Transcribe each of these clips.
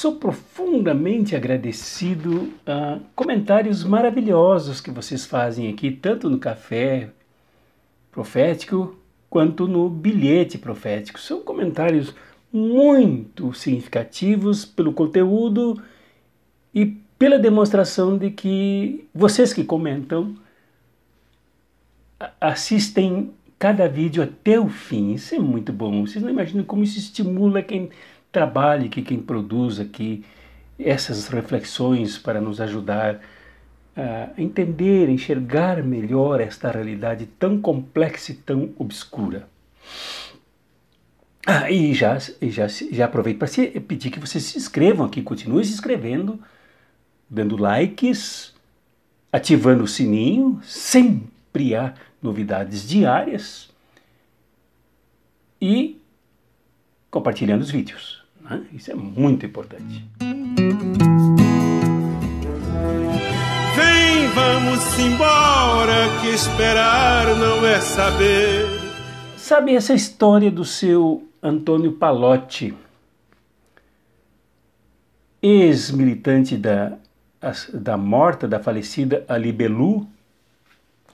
Sou profundamente agradecido a comentários maravilhosos que vocês fazem aqui, tanto no café profético quanto no bilhete profético. São comentários muito significativos pelo conteúdo e pela demonstração de que vocês que comentam assistem cada vídeo até o fim. Isso é muito bom. Vocês não imaginam como isso estimula quem trabalhe, que quem produz aqui essas reflexões para nos ajudar a entender, enxergar melhor esta realidade tão complexa e tão obscura. Ah, e já, já, já aproveito para pedir que vocês se inscrevam aqui, continuem se inscrevendo, dando likes, ativando o sininho, sempre há novidades diárias e compartilhando os vídeos. Isso é muito importante. Vem, vamos embora, que esperar não é saber. Sabe essa história do seu Antônio Palotti, ex-militante da, da morta, da falecida Alibelu,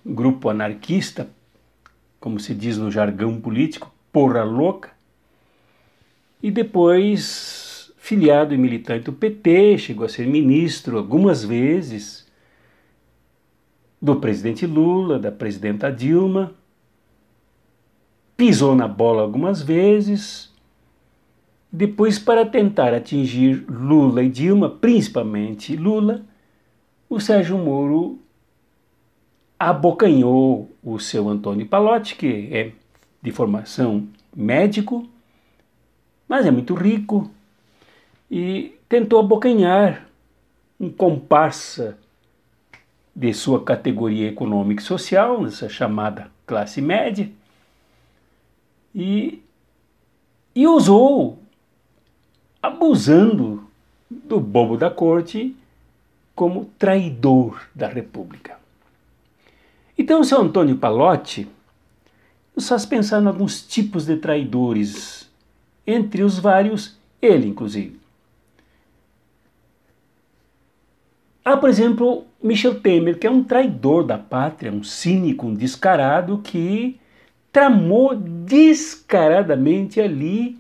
grupo anarquista, como se diz no jargão político, porra louca, e depois filiado e militante do PT, chegou a ser ministro algumas vezes do presidente Lula, da presidenta Dilma, pisou na bola algumas vezes. Depois, para tentar atingir Lula e Dilma, principalmente Lula, o Sérgio Moro abocanhou o seu Antônio Palotti, que é de formação médico, mas é muito rico e tentou abocanhar um comparsa de sua categoria econômica e social, essa chamada classe média, e, e usou, abusando do bobo da corte, como traidor da República. Então, seu Antônio Palotti nos faz pensar em alguns tipos de traidores entre os vários, ele inclusive. Há, por exemplo, Michel Temer, que é um traidor da pátria, um cínico, um descarado, que tramou descaradamente ali,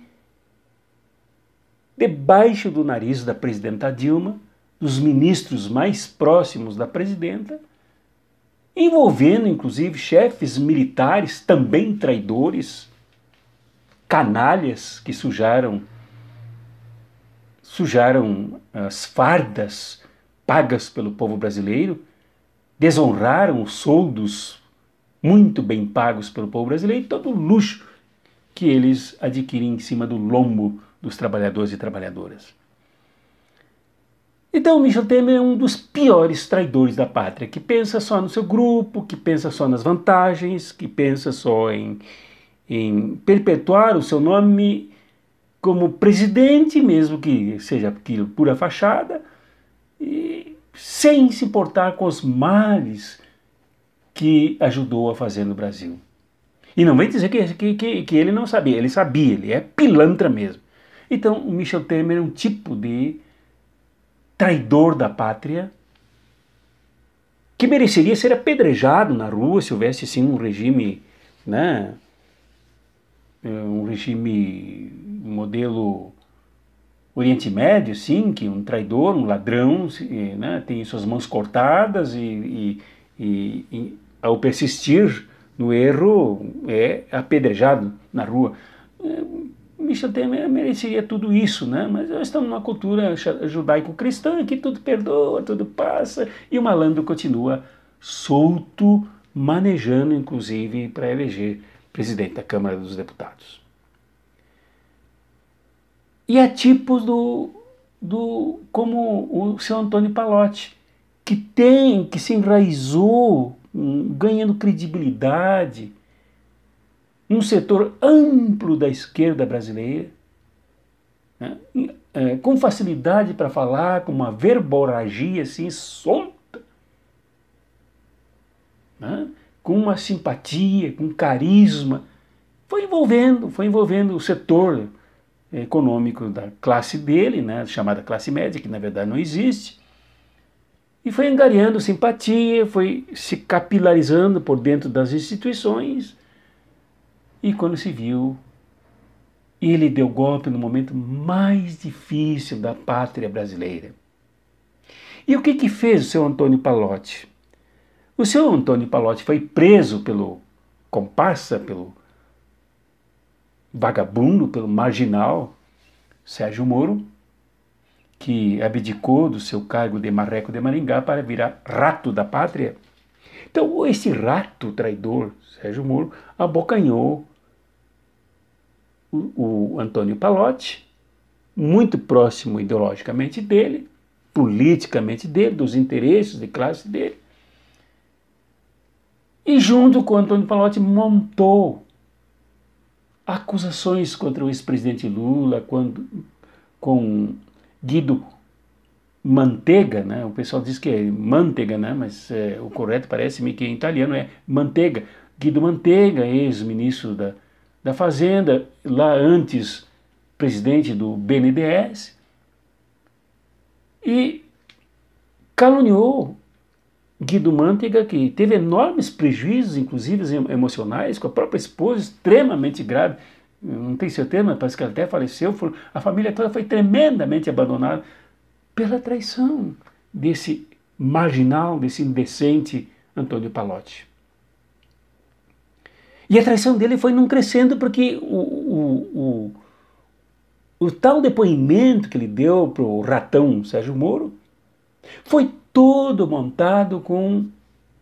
debaixo do nariz da presidenta Dilma, dos ministros mais próximos da presidenta, envolvendo inclusive chefes militares, também traidores, canalhas que sujaram sujaram as fardas pagas pelo povo brasileiro, desonraram os soldos muito bem pagos pelo povo brasileiro e todo o luxo que eles adquirem em cima do lombo dos trabalhadores e trabalhadoras. Então, Michel Temer é um dos piores traidores da pátria, que pensa só no seu grupo, que pensa só nas vantagens, que pensa só em, em perpetuar o seu nome como presidente, mesmo que seja aquilo pura fachada, e sem se importar com os males que ajudou a fazer no Brasil. E não vem dizer que, que, que, ele não sabia, ele sabia, ele é pilantra mesmo. Então, o Michel Temer é um tipo de traidor da pátria que mereceria ser apedrejado na rua se houvesse sim um regime né, eh, um regime modelo Oriente Médio, sim, que um traidor, um ladrão, eh, né, tem suas mãos cortadas e, e, e, e ao persistir no erro é apedrejado na rua. Eh, Michel Temer mereceria tudo isso, né? Mas nós estamos numa cultura judaico-cristã que tudo perdoa, tudo passa e o malandro continua solto, manejando inclusive para eleger presidente da Câmara dos Deputados. E há é tipos do, do como o seu Antônio Palotti, que tem, que se enraizou, hum, ganhando credibilidade, num setor amplo da esquerda brasileira, né, é, com facilidade para falar, com uma verborragia assim, som com uma simpatia, com carisma. Foi envolvendo, foi envolvendo o setor eh, econômico da classe dele, né, chamada classe média, que na verdade não existe. E foi angariando simpatia, foi se capilarizando por dentro das instituições. E quando se viu, ele deu golpe no momento mais difícil da pátria brasileira. E o que, que fez o seu Antônio Palotti? O seu Antônio Palotti foi preso pelo comparsa, pelo vagabundo, pelo marginal Sérgio Moro, que abdicou do seu cargo de marreco de Maringá para virar rato da pátria. Então, esse rato traidor, Sérgio Moro, abocanhou o, o Antônio Palotti, muito próximo ideologicamente dele, politicamente dele, dos interesses de classe dele, e junto com Antônio Palotti montou acusações contra o ex-presidente Lula, quando, com Guido Manteiga, né? o pessoal diz que é Manteiga, né? mas é, o correto parece-me que em italiano é Manteiga. Guido Manteiga, ex-ministro da, da Fazenda, lá antes presidente do BNDES, e caluniou Guido Mantega, que teve enormes prejuízos, inclusive emocionais, com a própria esposa, extremamente grave. Não tenho certeza, mas parece que ela até faleceu. Foi, a família toda foi tremendamente abandonada pela traição desse marginal, desse indecente Antônio Palotti. E a traição dele foi não crescendo, porque o, o, o, o tal depoimento que ele deu para o ratão Sérgio Moro foi todo montado com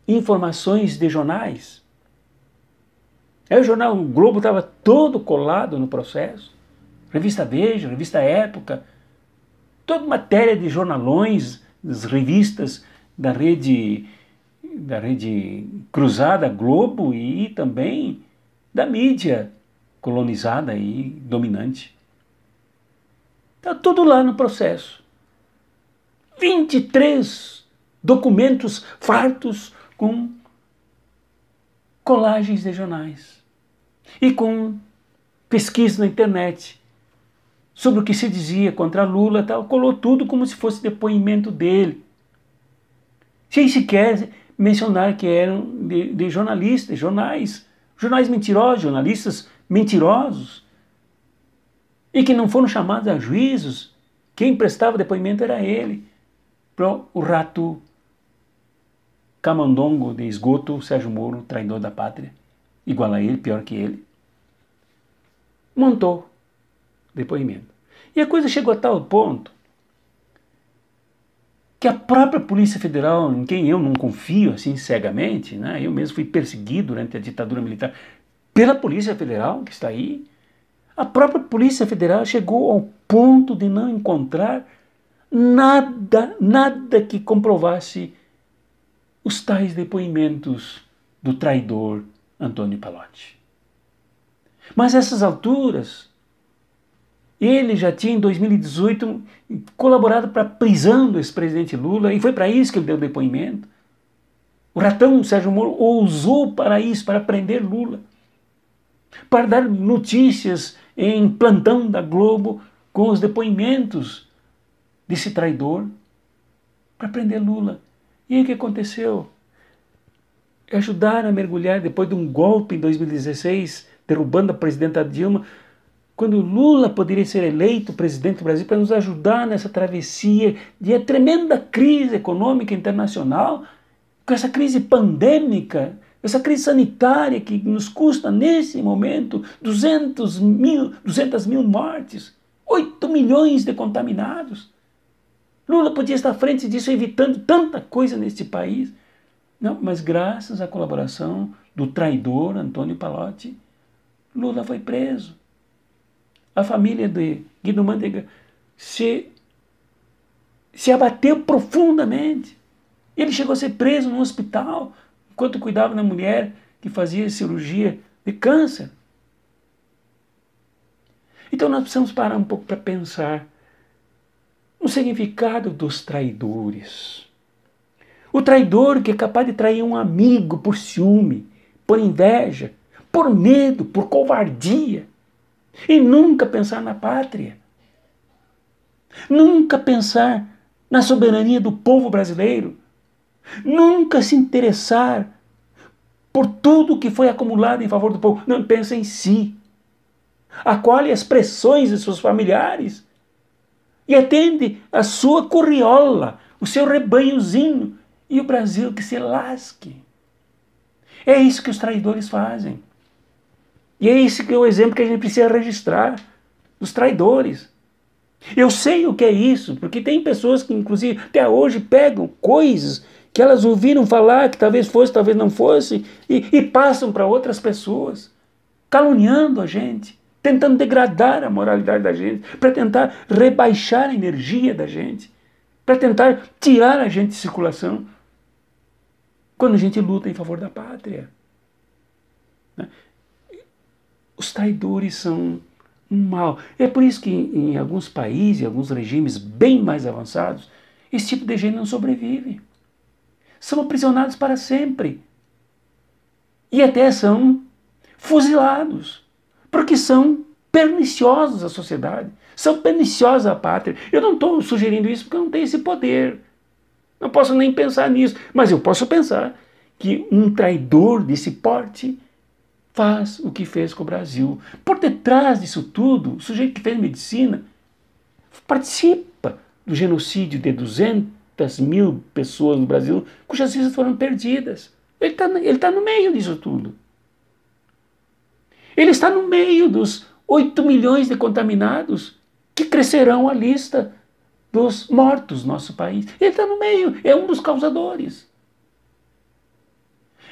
informações de jornais. Aí o jornal o Globo estava todo colado no processo. Revista Veja, revista Época, toda matéria de jornalões, das revistas da rede da rede cruzada Globo e também da mídia colonizada e dominante. Está tudo lá no processo. 23 documentos fartos com colagens de jornais e com pesquisa na internet sobre o que se dizia contra Lula, tal, colou tudo como se fosse depoimento dele. Sem sequer mencionar que eram de, de jornalistas, jornais, jornais mentirosos, jornalistas mentirosos, e que não foram chamados a juízos. Quem prestava depoimento era ele para o rato camandongo de esgoto, Sérgio Moro, traidor da pátria, igual a ele, pior que ele, montou depoimento. E a coisa chegou a tal ponto que a própria Polícia Federal, em quem eu não confio assim cegamente, né? eu mesmo fui perseguido durante a ditadura militar pela Polícia Federal, que está aí, a própria Polícia Federal chegou ao ponto de não encontrar nada, nada que comprovasse os tais depoimentos do traidor Antônio Palotti. Mas essas alturas, ele já tinha em 2018 colaborado para a prisão do ex-presidente Lula e foi para isso que ele deu depoimento. O ratão Sérgio Moro ousou para isso, para prender Lula, para dar notícias em plantão da Globo com os depoimentos desse traidor para prender Lula. E aí o que aconteceu? Ajudaram a mergulhar depois de um golpe em 2016, derrubando a presidenta Dilma, quando Lula poderia ser eleito presidente do Brasil para nos ajudar nessa travessia de tremenda crise econômica internacional, com essa crise pandêmica, essa crise sanitária que nos custa nesse momento 200 mil, 200 mil mortes, 8 milhões de contaminados. Lula podia estar à frente disso, evitando tanta coisa neste país. Não, mas graças à colaboração do traidor Antônio Palotti, Lula foi preso. A família de Guido Mandega se, se abateu profundamente. Ele chegou a ser preso no hospital enquanto cuidava da mulher que fazia cirurgia de câncer. Então nós precisamos parar um pouco para pensar um significado dos traidores. O traidor que é capaz de trair um amigo por ciúme, por inveja, por medo, por covardia, e nunca pensar na pátria, nunca pensar na soberania do povo brasileiro, nunca se interessar por tudo que foi acumulado em favor do povo, não pensa em si, acolhe é as pressões de seus familiares, e atende a sua corriola, o seu rebanhozinho, e o Brasil que se lasque. É isso que os traidores fazem. E é esse que é o exemplo que a gente precisa registrar dos traidores. Eu sei o que é isso, porque tem pessoas que, inclusive, até hoje pegam coisas que elas ouviram falar, que talvez fosse, talvez não fosse, e, e passam para outras pessoas, caluniando a gente tentando degradar a moralidade da gente, para tentar rebaixar a energia da gente, para tentar tirar a gente de circulação. Quando a gente luta em favor da pátria. Né? Os traidores são um mal. É por isso que em, em alguns países, em alguns regimes bem mais avançados, esse tipo de gente não sobrevive. São aprisionados para sempre. E até são fuzilados porque são perniciosos à sociedade, são perniciosos à pátria. Eu não estou sugerindo isso porque eu não tenho esse poder. Não posso nem pensar nisso, mas eu posso pensar que um traidor desse porte faz o que fez com o Brasil. Por detrás disso tudo, o sujeito que fez medicina participa do genocídio de 200 mil pessoas no Brasil cujas vidas foram perdidas. Ele está ele tá no meio disso tudo. Ele está no meio dos 8 milhões de contaminados que crescerão a lista dos mortos no nosso país. Ele está no meio, é um dos causadores.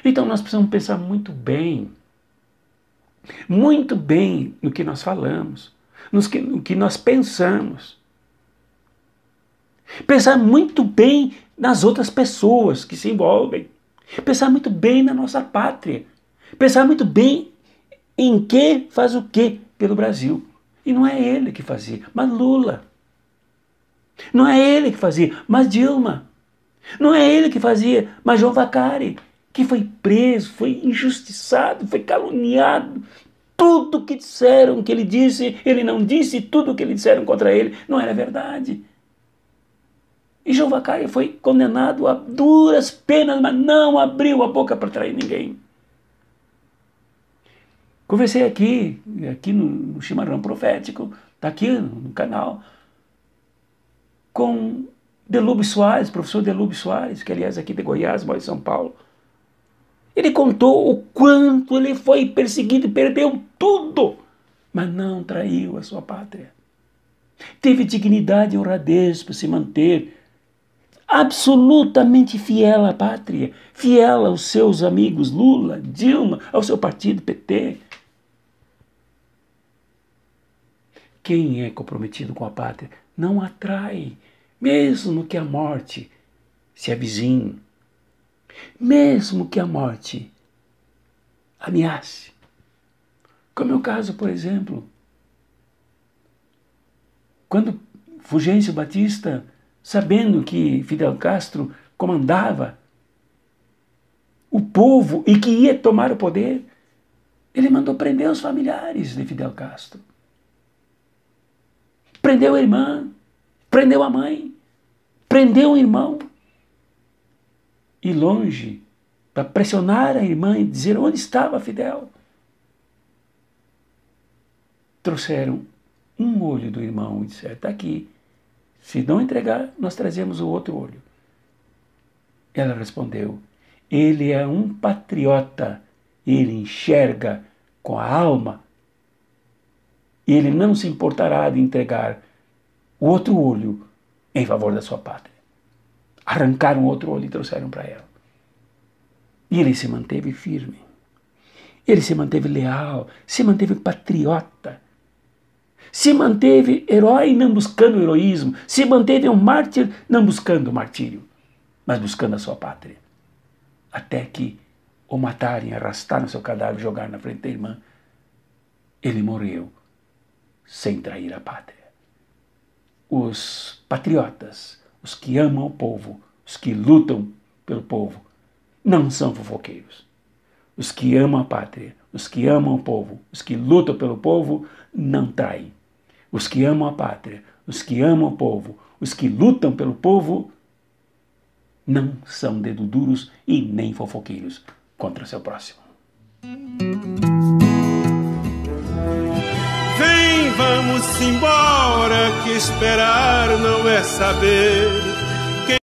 Então nós precisamos pensar muito bem, muito bem no que nós falamos, que, no que nós pensamos. Pensar muito bem nas outras pessoas que se envolvem. Pensar muito bem na nossa pátria. Pensar muito bem em que faz o que pelo Brasil. E não é ele que fazia, mas Lula. Não é ele que fazia, mas Dilma. Não é ele que fazia, mas João Vacari, que foi preso, foi injustiçado, foi caluniado. Tudo que disseram que ele disse, ele não disse, tudo que eles disseram contra ele não era verdade. E João Vacari foi condenado a duras penas, mas não abriu a boca para trair ninguém. Conversei aqui, aqui no, Chimarrão Profético, está aqui no, no, canal, com Delube Soares, professor Delube Soares, que aliás é aqui de Goiás, mora em São Paulo. Ele contou o quanto ele foi perseguido, perdeu tudo, mas não traiu a sua pátria. Teve dignidade e honradez para se manter absolutamente fiel à pátria, fiel aos seus amigos Lula, Dilma, ao seu partido PT, Quem é comprometido com a pátria não atrai, mesmo que a morte se avizinhe, mesmo que a morte ameace. Como é o caso, por exemplo, quando Fulgêncio Batista, sabendo que Fidel Castro comandava o povo e que ia tomar o poder, ele mandou prender os familiares de Fidel Castro prendeu a irmã, prendeu a mãe, prendeu o irmão. E longe, para pressionar a irmã e dizer onde estava Fidel, trouxeram um olho do irmão e disseram: está aqui. Se não entregar, nós trazemos o outro olho. Ela respondeu: Ele é um patriota, ele enxerga com a alma ele não se importará de entregar o outro olho em favor da sua pátria. Arrancaram outro olho e trouxeram para ela. E ele se manteve firme. Ele se manteve leal, se manteve patriota, se manteve herói não buscando heroísmo, se manteve um mártir não buscando martírio, mas buscando a sua pátria. Até que o matarem, arrastaram seu cadáver, jogar na frente da irmã. Ele morreu sem trair a pátria. Os patriotas, os que amam o povo, os que lutam pelo povo, não são fofoqueiros. Os que amam a pátria, os que amam o povo, os que lutam pelo povo, não traem. Os que amam a pátria, os que amam o povo, os que lutam pelo povo, não são dedo duros e nem fofoqueiros contra seu próximo. vamos embora, que esperar não é saber.